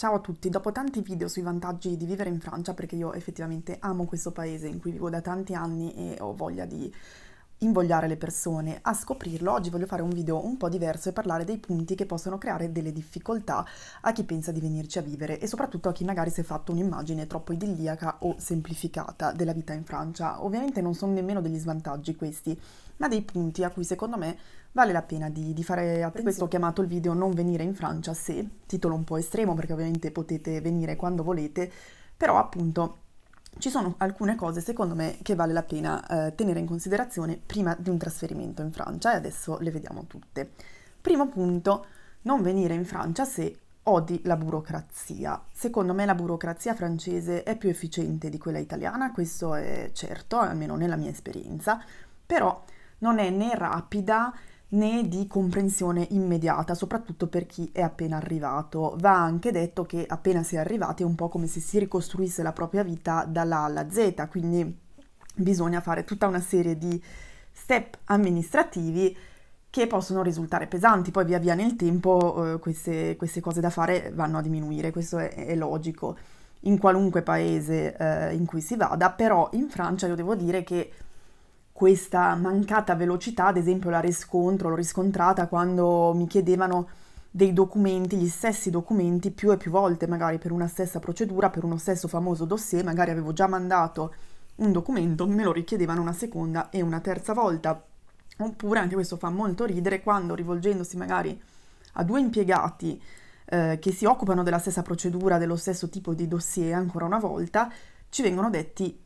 Ciao a tutti, dopo tanti video sui vantaggi di vivere in Francia, perché io effettivamente amo questo paese in cui vivo da tanti anni e ho voglia di invogliare le persone a scoprirlo, oggi voglio fare un video un po' diverso e parlare dei punti che possono creare delle difficoltà a chi pensa di venirci a vivere e soprattutto a chi magari si è fatto un'immagine troppo idilliaca o semplificata della vita in Francia. Ovviamente non sono nemmeno degli svantaggi questi, ma dei punti a cui secondo me vale la pena di, di fare attenzione. Per questo ho chiamato il video Non venire in Francia se, titolo un po' estremo perché ovviamente potete venire quando volete, però appunto ci sono alcune cose secondo me che vale la pena eh, tenere in considerazione prima di un trasferimento in Francia e adesso le vediamo tutte. Primo punto, non venire in Francia se odi la burocrazia. Secondo me la burocrazia francese è più efficiente di quella italiana, questo è certo, almeno nella mia esperienza, però non è né rapida né di comprensione immediata, soprattutto per chi è appena arrivato. Va anche detto che appena si è arrivati è un po' come se si ricostruisse la propria vita dalla A alla Z, quindi bisogna fare tutta una serie di step amministrativi che possono risultare pesanti, poi via via nel tempo eh, queste, queste, cose da fare vanno a diminuire, questo è, è logico in qualunque paese eh, in cui si vada, però in Francia io devo dire che questa mancata velocità, ad esempio la riscontro, l'ho riscontrata quando mi chiedevano dei documenti, gli stessi documenti più e più volte, magari per una stessa procedura, per uno stesso famoso dossier, magari avevo già mandato un documento, me lo richiedevano una seconda e una terza volta. Oppure anche questo fa molto ridere quando rivolgendosi magari a due impiegati eh, che si occupano della stessa procedura, dello stesso tipo di dossier ancora una volta, ci vengono detti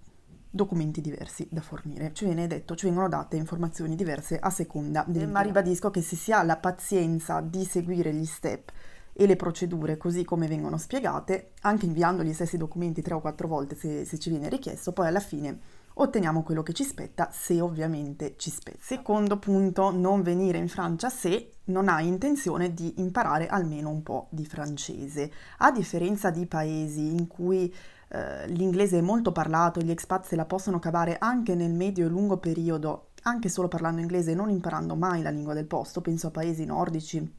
documenti diversi da fornire. Ci viene detto, ci vengono date informazioni diverse a seconda del... Eh, ma ribadisco che se si ha la pazienza di seguire gli step e le procedure così come vengono spiegate, anche inviando gli stessi documenti tre o quattro volte se, se ci viene richiesto, poi alla fine otteniamo quello che ci spetta se ovviamente ci spetta. Secondo punto, non venire in Francia se non hai intenzione di imparare almeno un po' di francese. A differenza di paesi in cui eh, l'inglese è molto parlato, gli expat se la possono cavare anche nel medio e lungo periodo, anche solo parlando inglese e non imparando mai la lingua del posto, penso a paesi nordici,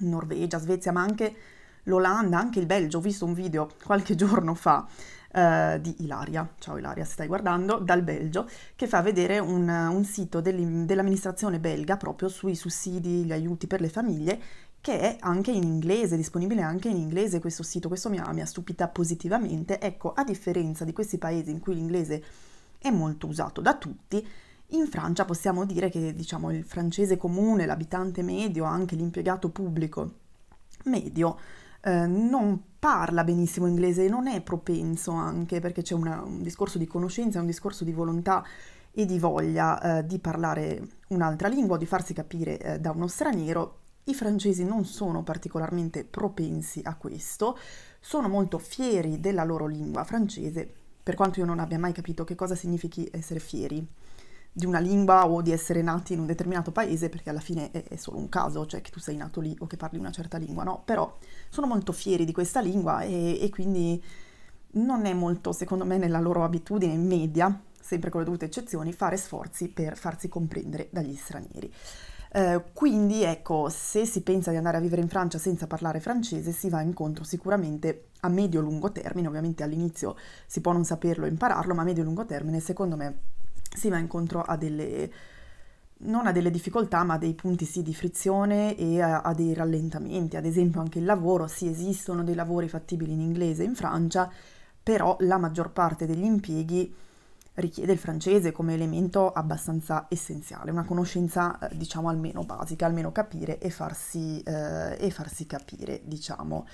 Norvegia, Svezia, ma anche l'Olanda, anche il Belgio, ho visto un video qualche giorno fa eh, di Ilaria, ciao Ilaria se stai guardando, dal Belgio, che fa vedere un, un sito dell'amministrazione belga proprio sui sussidi, gli aiuti per le famiglie che è anche in inglese, disponibile anche in inglese questo sito, questo mi ha, mi ha stupita positivamente. Ecco, a differenza di questi paesi in cui l'inglese è molto usato da tutti, in Francia possiamo dire che diciamo, il francese comune, l'abitante medio, anche l'impiegato pubblico medio, eh, non parla benissimo inglese, e non è propenso anche perché c'è una, un discorso di conoscenza, un discorso di volontà e di voglia eh, di parlare un'altra lingua, di farsi capire eh, da uno straniero i francesi non sono particolarmente propensi a questo, sono molto fieri della loro lingua francese, per quanto io non abbia mai capito che cosa significhi essere fieri di una lingua o di essere nati in un determinato paese, perché alla fine è, è, solo un caso, cioè che tu sei nato lì o che parli una certa lingua, no? Però sono molto fieri di questa lingua e, e quindi non è molto, secondo me, nella loro abitudine in media, sempre con le dovute eccezioni, fare sforzi per farsi comprendere dagli stranieri. Eh, quindi ecco, se si pensa di andare a vivere in Francia senza parlare francese, si va incontro sicuramente a medio-lungo termine, ovviamente all'inizio si può non saperlo, impararlo, ma a medio-lungo termine secondo me si va incontro a delle non ha delle difficoltà, ma a dei punti sì, di frizione e a dei rallentamenti. Ad esempio anche il lavoro, sì esistono dei lavori fattibili in inglese in Francia, però la maggior parte degli impieghi richiede il francese come elemento abbastanza essenziale, una conoscenza eh, diciamo almeno basica, almeno capire e farsi, eh, e farsi capire, diciamo.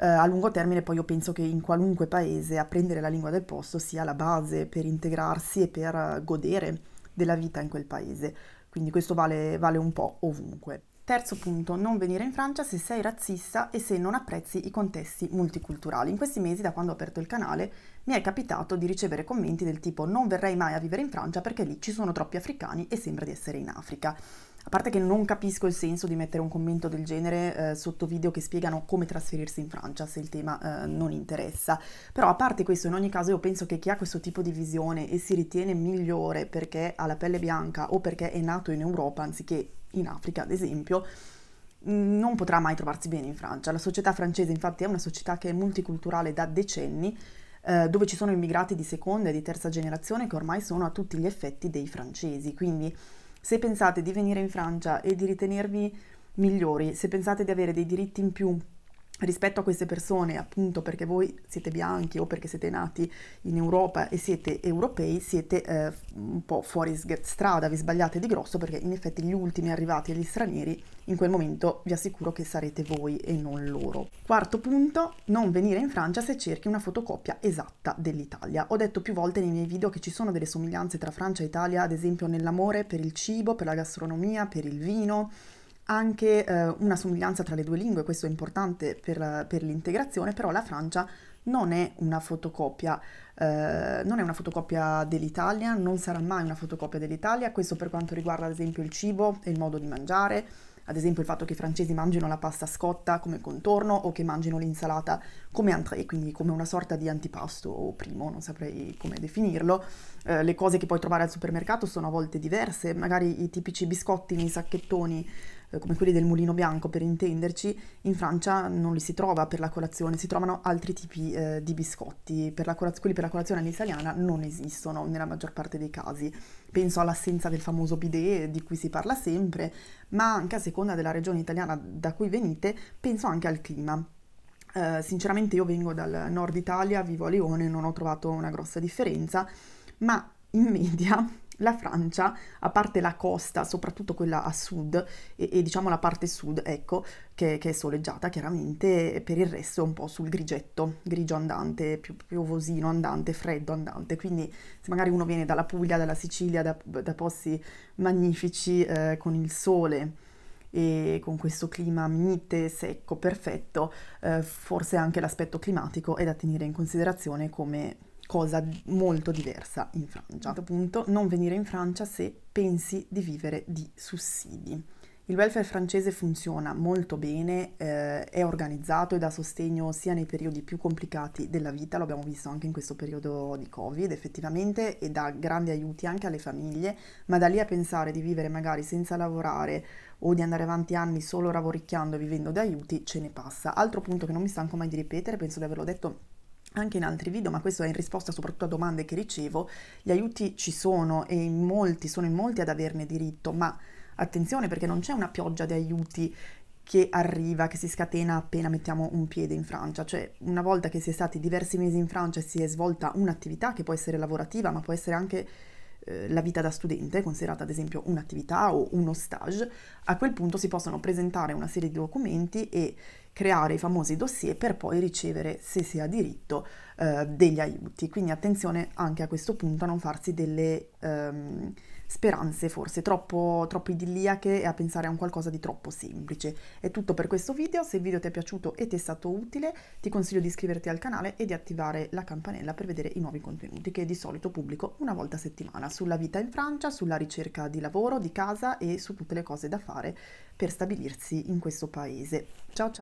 Eh, a lungo termine poi io penso che in qualunque paese apprendere la lingua del posto sia la base per integrarsi e per godere della vita in quel paese, quindi questo vale, vale un po' ovunque. Terzo punto, non venire in Francia se sei razzista e se non apprezzi i contesti multiculturali. In questi mesi, da quando ho aperto il canale, mi è capitato di ricevere commenti del tipo non verrei mai a vivere in Francia perché lì ci sono troppi africani e sembra di essere in Africa. A parte che non capisco il senso di mettere un commento del genere eh, sotto video che spiegano come trasferirsi in Francia se il tema eh, non interessa. Però a parte questo, in ogni caso io penso che chi ha questo tipo di visione e si ritiene migliore perché ha la pelle bianca o perché è nato in Europa anziché in Africa, ad esempio, mm, non potrà mai trovarsi bene in Francia. La società francese infatti è una società che è multiculturale da decenni, eh, dove ci sono immigrati di seconda e di terza generazione che ormai sono a tutti gli effetti dei francesi. Quindi se pensate di venire in Francia e di ritenervi migliori, se pensate di avere dei diritti in più rispetto a queste persone, appunto perché voi siete bianchi o perché siete nati in Europa e siete europei, siete eh, un po' fuori strada, vi sbagliate di grosso perché in effetti gli ultimi arrivati agli stranieri in quel momento vi assicuro che sarete voi e non loro. Quarto punto, non venire in Francia se cerchi una fotocopia esatta dell'Italia. Ho detto più volte nei miei video che ci sono delle somiglianze tra Francia e Italia, ad esempio nell'amore per il cibo, per la gastronomia, per il vino, anche eh, una somiglianza tra le due lingue, questo è importante per, per l'integrazione, però la Francia non è una fotocopia, eh, non è una fotocopia dell'Italia, non sarà mai una fotocopia dell'Italia, questo per quanto riguarda ad esempio il cibo e il modo di mangiare, ad esempio il fatto che i francesi mangino la pasta scotta come contorno o che mangino l'insalata come entrée, quindi come una sorta di antipasto o primo, non saprei come definirlo. Eh, le cose che puoi trovare al supermercato sono a volte diverse, magari i tipici biscotti nei sacchettoni eh, come quelli del mulino bianco per intenderci, in Francia non li si trova per la colazione, si trovano altri tipi eh, di biscotti, per colaz- quelli per la colazione all'italiana non esistono nella maggior parte dei casi. Penso all'assenza del famoso bidet di cui si parla sempre, ma anche a seconda della regione italiana da cui venite, penso anche al clima. Eh, sinceramente io vengo dal nord Italia, vivo a Lione, non ho trovato una grossa differenza, ma in media la Francia, a parte la costa, soprattutto quella a sud, e, e diciamo la parte sud, ecco, che, che, è soleggiata chiaramente, per il resto è un po' sul grigetto, grigio andante, più piovosino andante, freddo andante, quindi se magari uno viene dalla Puglia, dalla Sicilia, da, da posti magnifici eh, con il sole, e con questo clima mite, secco, perfetto, eh, forse anche l'aspetto climatico è da tenere in considerazione come cosa molto diversa in Francia. Punto, non venire in Francia se pensi di vivere di sussidi. Il welfare francese funziona molto bene, eh, è organizzato e dà sostegno sia nei periodi più complicati della vita, lo abbiamo visto anche in questo periodo di Covid effettivamente, e dà grandi aiuti anche alle famiglie, ma da lì a pensare di vivere magari senza lavorare o di andare avanti anni solo lavoricchiando e vivendo da aiuti, ce ne passa. Altro punto che non mi stanco mai di ripetere, penso di averlo detto anche in altri video, ma questo è in risposta soprattutto a domande che ricevo, gli aiuti ci sono e in molti, sono in molti ad averne diritto, ma attenzione perché non c'è una pioggia di aiuti che arriva, che si scatena appena mettiamo un piede in Francia, cioè una volta che si è stati diversi mesi in Francia e si è svolta un'attività che può essere lavorativa, ma può essere anche eh, la vita da studente, considerata ad esempio un'attività o uno stage, a quel punto si possono presentare una serie di documenti e creare i famosi dossier per poi ricevere, se si ha diritto, eh, degli aiuti. Quindi attenzione anche a questo punto a non farsi delle... Ehm, speranze forse troppo, troppo idilliache e a pensare a un qualcosa di troppo semplice. È tutto per questo video, se il video ti è piaciuto e ti è stato utile ti consiglio di iscriverti al canale e di attivare la campanella per vedere i nuovi contenuti che di solito pubblico una volta a settimana sulla vita in Francia, sulla ricerca di lavoro, di casa e su tutte le cose da fare per stabilirsi in questo paese. Ciao ciao!